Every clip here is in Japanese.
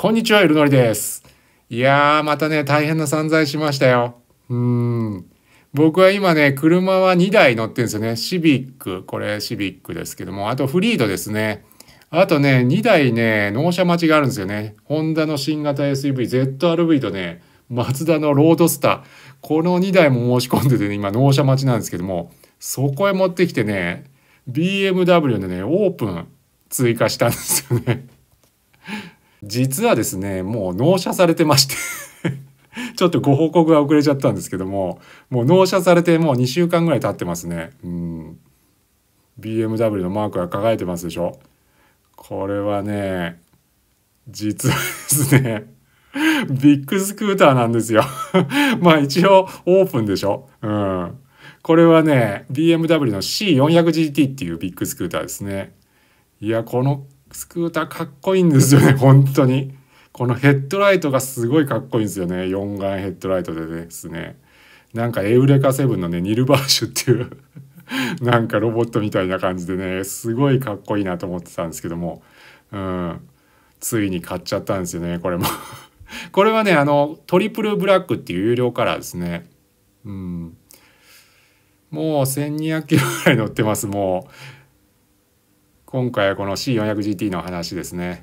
こんにちは、ゆるのりです。いやー、またね、大変な散財しましたよ。うーん。僕は今ね、車は2台乗ってるんですよね。シビック、これシビックですけども、あとフリードですね。あとね、2台ね、納車待ちがあるんですよね。ホンダの新型 SUV、ZRV とね、マツダのロードスター。この2台も申し込んでてね、今納車待ちなんですけども、そこへ持ってきてね、BMW のね、オープン追加したんですよね。実はですね、もう納車されてまして ちょっとご報告が遅れちゃったんですけども、もう納車されてもう2週間ぐらい経ってますね。うん。BMW のマークが輝いてますでしょ。これはね、実はですね、ビッグスクーターなんですよ まあ一応オープンでしょ。うん。これはね、BMW の C400GT っていうビッグスクーターですね。いや、このスクーターかっこいいんですよね、本当に。このヘッドライトがすごいかっこいいんですよね。4眼ヘッドライトでですね。なんかエウレカセブンのね、ニルバーシュっていう なんかロボットみたいな感じでね、すごいかっこいいなと思ってたんですけども、うん。ついに買っちゃったんですよね、これも これはね、あの、トリプルブラックっていう有料カラーですね。うん。もう1200キロぐらい乗ってます、もう。今回はこの C400GT の話ですね。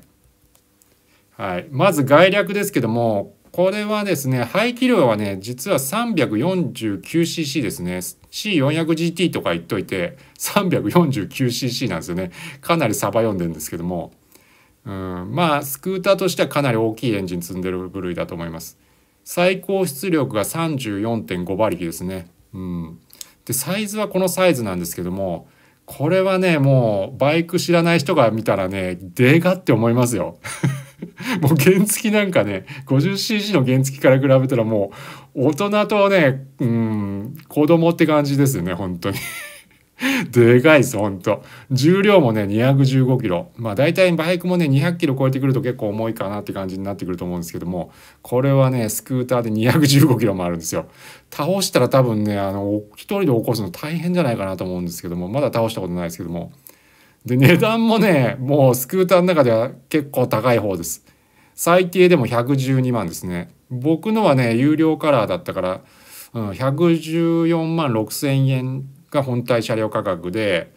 はい、まず概略ですけどもこれはですね排気量はね実は 349cc ですね C400GT とか言っといて 349cc なんですよねかなりサバ読んでるんですけどもうんまあスクーターとしてはかなり大きいエンジン積んでる部類だと思います最高出力が34.5馬力ですねうんでサイズはこのサイズなんですけどもこれはね、もう、バイク知らない人が見たらね、でかって思いますよ。もう原付なんかね 50cc の原付から比べたらもう大人とねうん子供って感じですよね本当に でかいですほんと重量もね215キロまあ大体バイクもね200キロ超えてくると結構重いかなって感じになってくると思うんですけどもこれはねスクーターで215キロもあるんですよ倒したら多分ねあの一人で起こすの大変じゃないかなと思うんですけどもまだ倒したことないですけどもで値段もねもうスクーターの中では結構高い方です最低でも112万ですね僕のはね有料カラーだったから、うん、114万6,000円が本体車両価格で、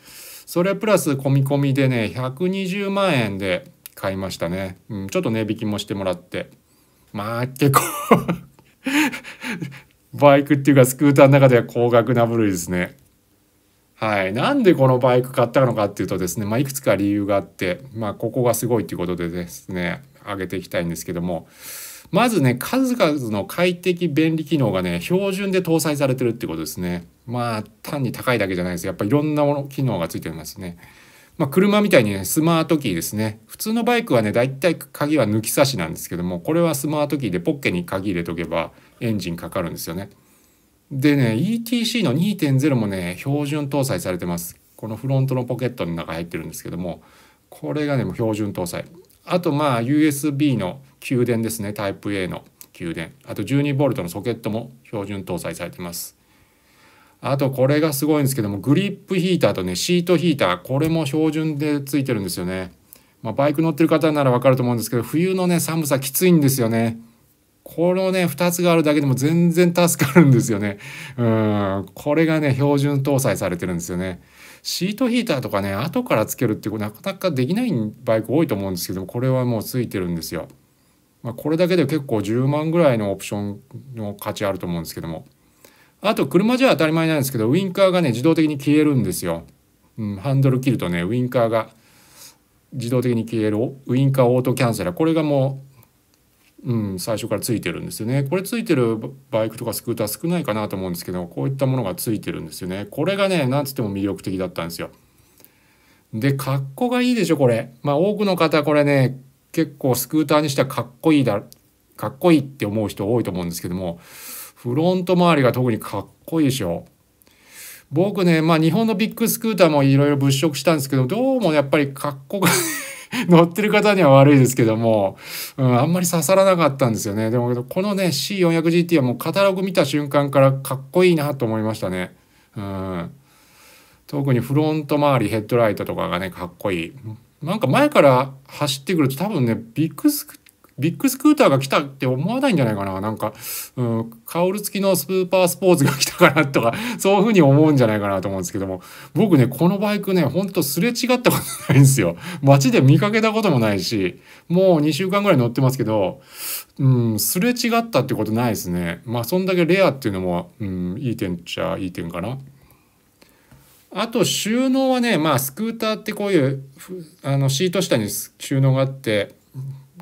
それプラス込み込みでね、120万円で買いましたね。うん、ちょっと値引きもしてもらって。まあ結構 バイクっていうかスクーターの中では高額な部類ですね。はい。なんでこのバイク買ったのかっていうとですね、まあ、いくつか理由があって、まあ、ここがすごいっていうことでですね、上げていきたいんですけども、まずね、数々の快適便利機能がね、標準で搭載されてるってことですね。まあ、単に高いだけじゃないです。やっぱいろんなもの、機能がついてますね。まあ、車みたいにね、スマートキーですね。普通のバイクはね、だいたい鍵は抜き差しなんですけども、これはスマートキーでポッケに鍵入れとけばエンジンかかるんですよね。でね、ETC の2.0もね、標準搭載されてます。このフロントのポケットの中入ってるんですけども、これがね、標準搭載。あとまあ USB の給電ですねタイプ A の給電あと 12V のソケットも標準搭載されてますあとこれがすごいんですけどもグリップヒーターとねシートヒーターこれも標準でついてるんですよね、まあ、バイク乗ってる方ならわかると思うんですけど冬のね寒さきついんですよねこのね2つがあるだけでも全然助かるんですよねうんこれがね標準搭載されてるんですよねシートヒーターとかね後からつけるってなかなかできないバイク多いと思うんですけどもこれはもうついてるんですよまあ、これだけで結構10万ぐらいのオプションの価値あると思うんですけどもあと車じゃ当たり前なんですけどウィンカーがね自動的に消えるんですよ、うん、ハンドル切るとねウインカーが自動的に消えるウインカーオートキャンセラーこれがもう、うん、最初からついてるんですよねこれついてるバイクとかスクーター少ないかなと思うんですけどこういったものがついてるんですよねこれがね何つっても魅力的だったんですよで格好がいいでしょこれまあ多くの方これね結構スクーターにしてはかっこいいだかっこいいって思う人多いと思うんですけどもフロント周りが特にかっこいいでしょ僕ねまあ日本のビッグスクーターもいろいろ物色したんですけどどうもやっぱりかっこが 乗ってる方には悪いですけども、うん、あんまり刺さらなかったんですよねでもこのね C400GT はもうカタログ見た瞬間からかっこいいなと思いましたねうん特にフロント周りヘッドライトとかがねかっこいいなんか前から走ってくると多分ね、ビッグスク、ビッグスクーターが来たって思わないんじゃないかな。なんか、うん、カオル付きのスーパースポーツが来たかなとか、そういうふうに思うんじゃないかなと思うんですけども、僕ね、このバイクね、ほんとすれ違ったことないんですよ。街で見かけたこともないし、もう2週間ぐらい乗ってますけど、うん、すれ違ったってことないですね。まあ、そんだけレアっていうのも、うん、いい点っちゃいい点かな。あと収納はね、まあスクーターってこういうあのシート下に収納があって、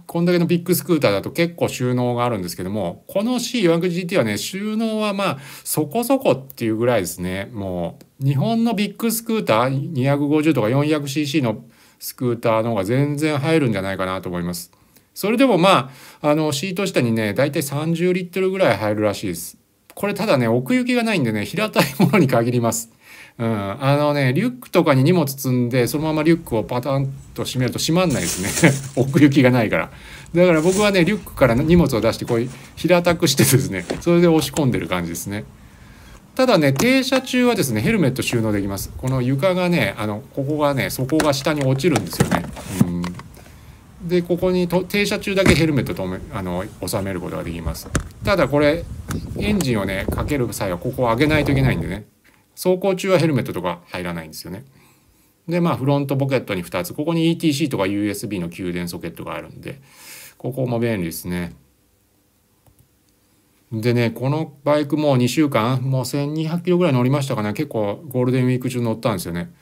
こんだけのビッグスクーターだと結構収納があるんですけども、この C400GT はね、収納はまあそこそこっていうぐらいですね。もう日本のビッグスクーター250とか 400cc のスクーターの方が全然入るんじゃないかなと思います。それでもまあ、あのシート下にね、だいたい30リットルぐらい入るらしいです。これただね、奥行きがないんでね、平たいものに限ります。うん、あのねリュックとかに荷物積んでそのままリュックをパタンと閉めると閉まんないですね 奥行きがないからだから僕はねリュックから荷物を出してこう平たくしてですねそれで押し込んでる感じですねただね停車中はですねヘルメット収納できますこの床がねあのここがね底が下に落ちるんですよね、うん、でここに停車中だけヘルメットとめあの収めることができますただこれエンジンをねかける際はここを上げないといけないんでね走行中はヘルメットとか入らないんですよね。でまあフロントポケットに2つここに ETC とか USB の給電ソケットがあるんでここも便利ですね。でねこのバイクもう2週間もう1200キロぐらい乗りましたかね結構ゴールデンウィーク中乗ったんですよね。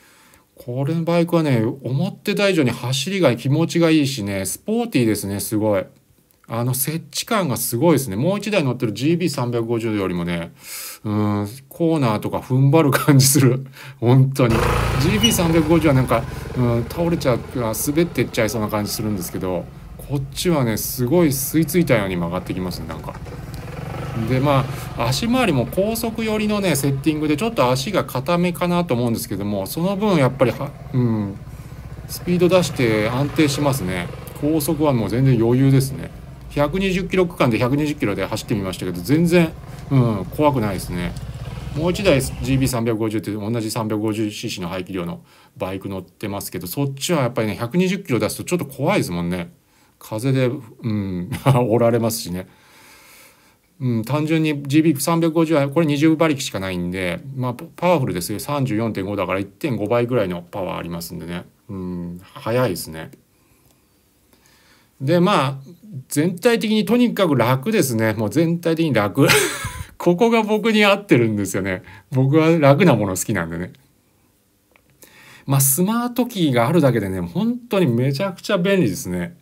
これのバイクはね思ってた以上に走りが気持ちがいいしねスポーティーですねすごい。あの設置感がすごいですね。もう一台乗ってる GB350 よりもね、うん、コーナーとか踏ん張る感じする。本当に。GB350 はなんか、うん、倒れちゃう、滑ってっちゃいそうな感じするんですけど、こっちはね、すごい吸い付いたように曲がってきますね、なんか。でまあ足回りも高速寄りのねセッティングでちょっと足が固めかなと思うんですけどもその分やっぱりは、うん、スピード出して安定しますね高速はもう全然余裕ですね120キロ区間で120キロで走ってみましたけど全然、うん、怖くないですねもう1台 GB350 って同じ 350cc の排気量のバイク乗ってますけどそっちはやっぱりね120キロ出すとちょっと怖いですもんね風で、うん、折 られますしね。うん、単純に GB350 はこれ20馬力しかないんで、まあ、パワフルですよ34.5だから1.5倍ぐらいのパワーありますんでね、うん、速いですね。でまあ全体的にとにかく楽ですね。もう全体的に楽。ここが僕に合ってるんですよね。僕は楽なもの好きなんでね。まあ、スマートキーがあるだけでね、本当にめちゃくちゃ便利ですね。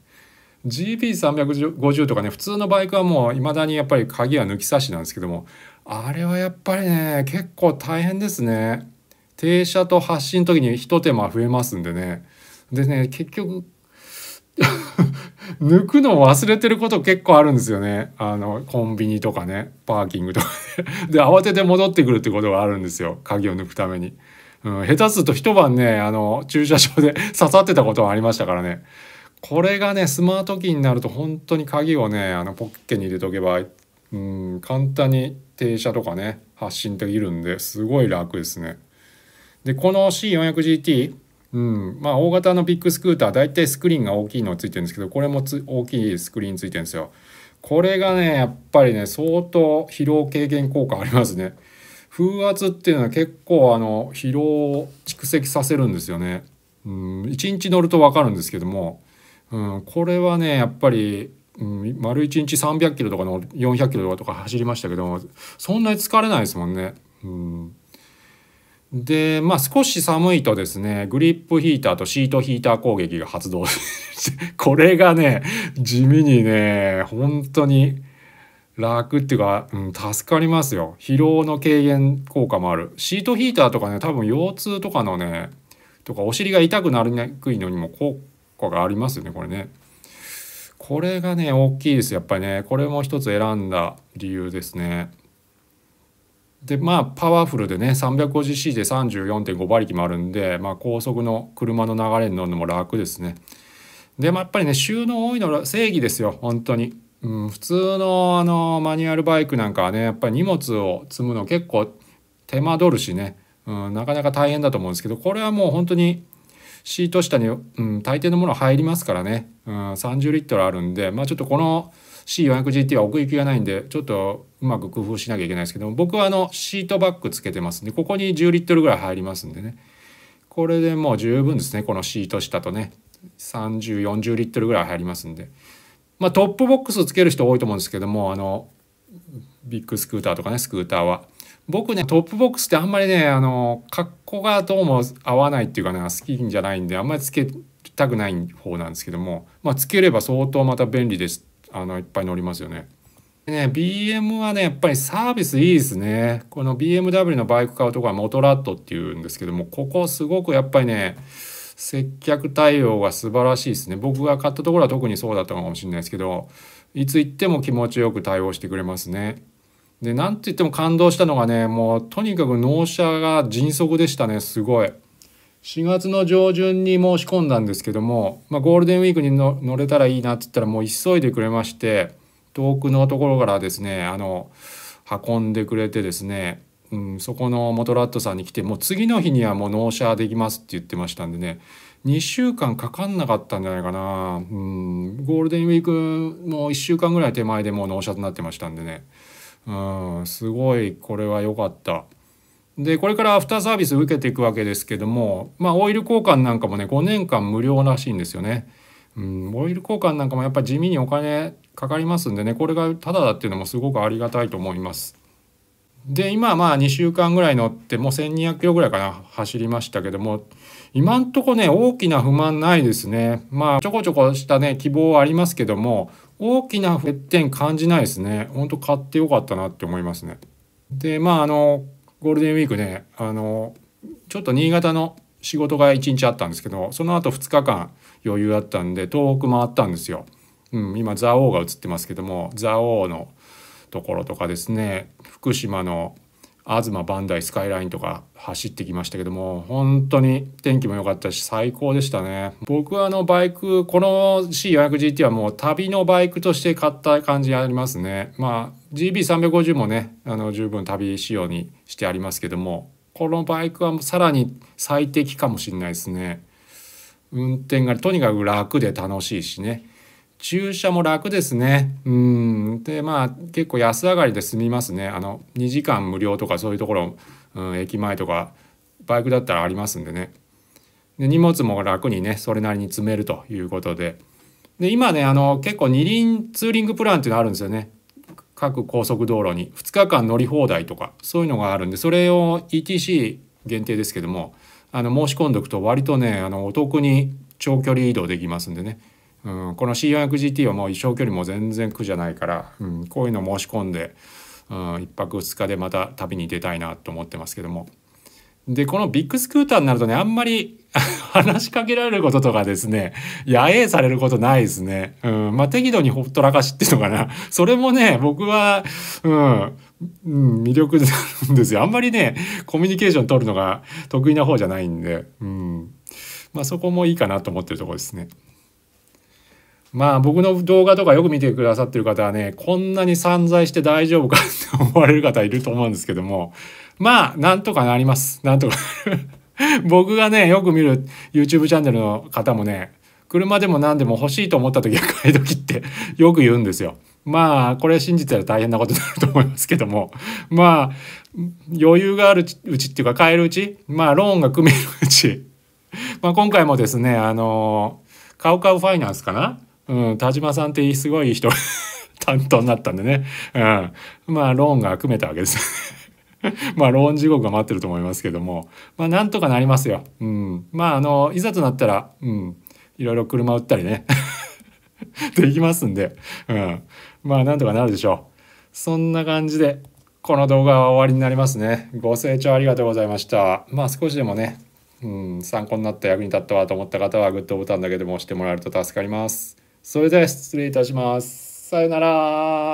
g p 3 5 0とかね、普通のバイクはもう未だにやっぱり鍵は抜き差しなんですけども、あれはやっぱりね、結構大変ですね。停車と発進の時に一手間増えますんでね。でね、結局 抜くのを忘れてること結構あるんですよね。あの、コンビニとかね、パーキングとかで。で、慌てて戻ってくるってことがあるんですよ。鍵を抜くために。うん、下手すると一晩ね、あの、駐車場で 刺さってたことはありましたからね。これがね、スマートキーになると本当に鍵をね、あの、ポッケに入れとけば、うん、簡単に停車とかね、発信できるんで、すごい楽ですね。で、この C400GT、うん、まあ大型のビッグスクーター大体スクリーンが大きいのついてるんですけどこれも大きいスクリーンついてるんですよこれがねやっぱりね相当疲労軽減効果ありますね風圧っていうのは結構あの疲労を蓄積させるんですよねうん1日乗ると分かるんですけども、うん、これはねやっぱり、うん、丸1日300キロとかの400キロとか走りましたけどもそんなに疲れないですもんね、うんで、まあ、少し寒いとですね、グリップヒーターとシートヒーター攻撃が発動して、これがね、地味にね、本当に楽っていうか、うん、助かりますよ。疲労の軽減効果もある。シートヒーターとかね、多分腰痛とかのね、とかお尻が痛くなりにくいのにも効果がありますよね、これね。これがね、大きいです。やっぱりね、これも一つ選んだ理由ですね。でまあパワフルでね 350cc で34.5馬力もあるんで、まあ、高速の車の流れに乗るのも楽ですね。で、まあ、やっぱりね収納多いの正義ですよ本当に。うん、普通のあのマニュアルバイクなんかはねやっぱり荷物を積むの結構手間取るしね、うん、なかなか大変だと思うんですけどこれはもう本当にシート下に、うん、大抵のもの入りますからね、うん、30リットルあるんで、まあ、ちょっとこの C400GT は奥行きがないんでちょっとうまく工夫しなきゃいけないですけども僕はあのシートバッグつけてますんでここに10リットルぐらい入りますんでねこれでもう十分ですねこのシート下とね3040リットルぐらい入りますんで。まあ、トップボックスつける人多いと思うんですけどもあのビッグスクーターとかねスクーターは僕ね、トップボックスってあんまりね、あの、格好がどうも合わないっていうかね、好きじゃないんで、あんまりつけたくない方なんですけども、まあ、つければ相当また便利です。あの、いっぱい乗りますよね。ね、BM はね、やっぱりサービスいいですね。この BMW のバイク買うとこはモトラットっていうんですけども、ここすごくやっぱりね、接客対応が素晴らしいですね。僕が買ったところは特にそうだったのかもしれないですけど、いつ行っても気持ちよく対応してくれますね。で、なんといっても感動したのがね、もうとにかく納車が迅速でしたね、すごい。4月の上旬に申し込んだんですけども、まあ、ゴールデンウィークに乗れたらいいなって言ったらもう急いでくれまして遠くのところからですねあの運んでくれてですね、うん、そこのモトラットさんに来てもう次の日にはもう納車できますって言ってましたんでね2週間かかんなかったんじゃないかな、うん、ゴールデンウィークも1週間ぐらい手前でもう納車となってましたんでね。うんすごいこれは良かった。でこれからアフターサービス受けていくわけですけどもまあオイル交換なんかもね5年間無料らしいんですよね。うん、オイル交換なんかもやっぱ地味にお金かかりますんでねこれがタダだっていうのもすごくありがたいと思います。で今まあ2週間ぐらい乗ってもう1,200キロぐらいかな走りましたけども今んとこね大きな不満ないですねまあちょこちょこしたね希望はありますけども大きな欠点感じないですね。ほんと買ってよかったなって思いますね。で、まあ、あの、ゴールデンウィークね、あの、ちょっと新潟の仕事が1日あったんですけど、その後2日間余裕あったんで、東北回ったんですよ。うん、今、蔵王が映ってますけども、蔵王のところとかですね、福島の東磐梯スカイラインとか走ってきましたけども本当に天気も良かったし最高でしたね僕はあのバイクこの C400GT はもう旅のバイクとして買った感じありますねまあ GB350 もねあの十分旅仕様にしてありますけどもこのバイクはさらに最適かもしれないですね運転がとにかく楽で楽しいしね駐車も楽ですね。うん。で、まあ、結構安上がりで済みますね。あの、2時間無料とかそういうところ、うん、駅前とか、バイクだったらありますんでね。で、荷物も楽にね、それなりに積めるということで。で、今ね、あの、結構二輪ツーリングプランっていうのあるんですよね。各高速道路に2日間乗り放題とか、そういうのがあるんで、それを ETC 限定ですけども、あの、申し込んでおくと割とね、あの、お得に長距離移動できますんでね。うん、この C400GT はもう生距離も全然苦じゃないから、うん、こういうの申し込んで、うん、1泊2日でまた旅に出たいなと思ってますけども。でこのビッグスクーターになるとねあんまり 話しかけられることとかですね野営されることないですね。うんまあ、適度にほっとらかしっていうのかなそれもね僕は、うん、うん、魅力なんですよ。あんまりねコミュニケーション取るのが得意な方じゃないんで、うんまあ、そこもいいかなと思ってるとこですね。まあ僕の動画とかよく見てくださってる方はね、こんなに散財して大丈夫かって思われる方いると思うんですけども、まあなんとかなります。なんとか 僕がね、よく見る YouTube チャンネルの方もね、車でも何でも欲しいと思った時は買い時って よく言うんですよ。まあこれ信じたら大変なことになると思いますけどもまあ余裕があるうちっていうか買えるうちまあローンが組めるうちまあ今回もですねあのカウカウファイナンスかなうん、田島さんってすごい人 担当になったんでね、うん、まあローンが組めたわけです まあ、ローン地獄が待ってると思いますけども、まあ、なんとかなりますよ。うん。まあ、あの、いざとなったら、うん、いろいろ車売ったりね できますんで、うん。まあ、なんとかなるでしょう。そんな感じで、この動画は終わりになりますね。ご清聴ありがとうございました。まあ、少しでもね、うん、参考になった役に立ったわと思った方は、グッドボタンだけでも押してもらえると助かります。それでは失礼いたします。さよなら。